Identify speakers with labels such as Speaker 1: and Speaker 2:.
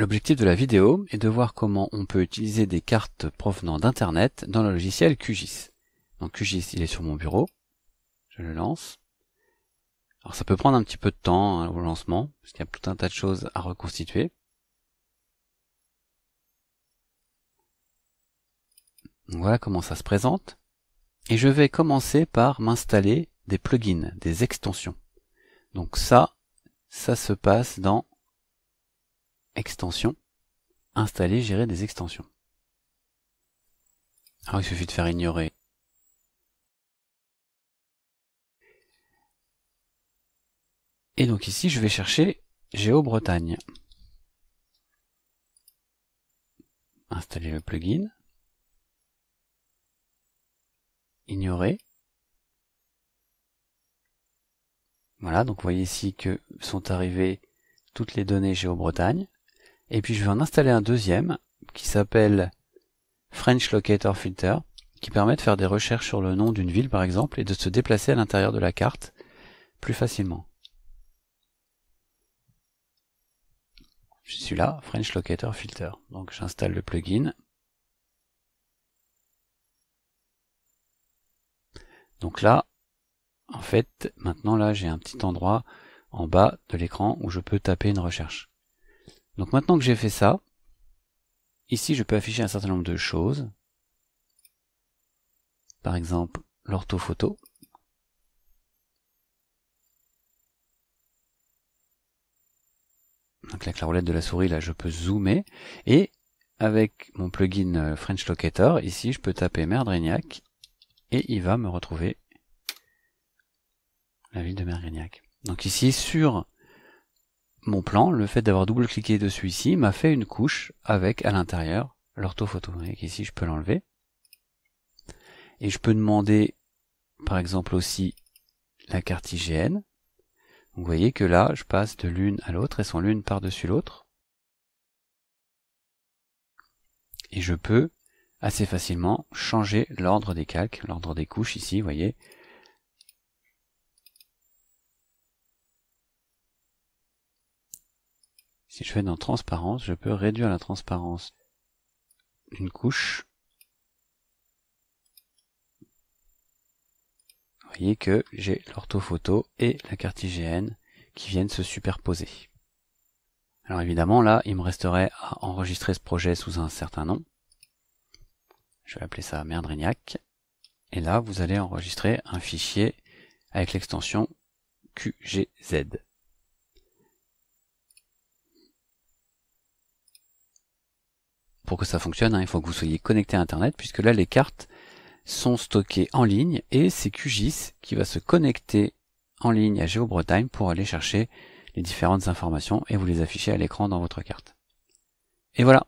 Speaker 1: L'objectif de la vidéo est de voir comment on peut utiliser des cartes provenant d'Internet dans le logiciel QGIS. Donc QGIS, il est sur mon bureau. Je le lance. Alors ça peut prendre un petit peu de temps hein, au lancement, parce qu'il y a tout un tas de choses à reconstituer. voilà comment ça se présente. Et je vais commencer par m'installer des plugins, des extensions. Donc ça, ça se passe dans Extension, Installer, gérer des extensions. Alors il suffit de faire ignorer. Et donc ici, je vais chercher Géo-Bretagne. Installer le plugin. Ignorer. Voilà, donc vous voyez ici que sont arrivées toutes les données Géo-Bretagne. Et puis je vais en installer un deuxième qui s'appelle French Locator Filter, qui permet de faire des recherches sur le nom d'une ville par exemple et de se déplacer à l'intérieur de la carte plus facilement. Je suis là, French Locator Filter. Donc j'installe le plugin. Donc là, en fait, maintenant là j'ai un petit endroit en bas de l'écran où je peux taper une recherche. Donc maintenant que j'ai fait ça, ici je peux afficher un certain nombre de choses. Par exemple, l'orthophoto. Donc avec la roulette de la souris, là, je peux zoomer. Et avec mon plugin euh, French Locator, ici, je peux taper Merdrignac et il va me retrouver la ville de Merdrignac. Donc ici, sur mon plan, le fait d'avoir double-cliqué dessus ici, m'a fait une couche avec à l'intérieur l'orthophoto. Ici, je peux l'enlever. Et je peux demander, par exemple aussi, la carte IGN. vous voyez que là, je passe de l'une à l'autre, et sont l'une par-dessus l'autre. Et je peux assez facilement changer l'ordre des calques, l'ordre des couches ici, vous voyez. Si je vais dans transparence, je peux réduire la transparence d'une couche. Vous voyez que j'ai l'orthophoto et la carte IGN qui viennent se superposer. Alors évidemment, là, il me resterait à enregistrer ce projet sous un certain nom. Je vais appeler ça Merdrignac. Et là, vous allez enregistrer un fichier avec l'extension QGZ. pour que ça fonctionne, hein. il faut que vous soyez connecté à Internet, puisque là les cartes sont stockées en ligne, et c'est QGIS qui va se connecter en ligne à géo pour aller chercher les différentes informations et vous les afficher à l'écran dans votre carte. Et voilà,